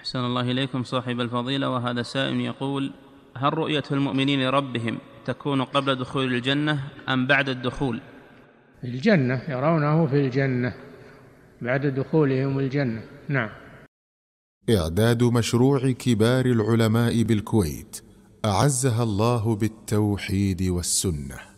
أحسن الله إليكم صاحب الفضيلة وهذا سائل يقول هل رؤية المؤمنين لربهم تكون قبل دخول الجنة أم بعد الدخول؟ في الجنة يرونه في الجنة بعد دخولهم الجنة نعم إعداد مشروع كبار العلماء بالكويت أعزها الله بالتوحيد والسنة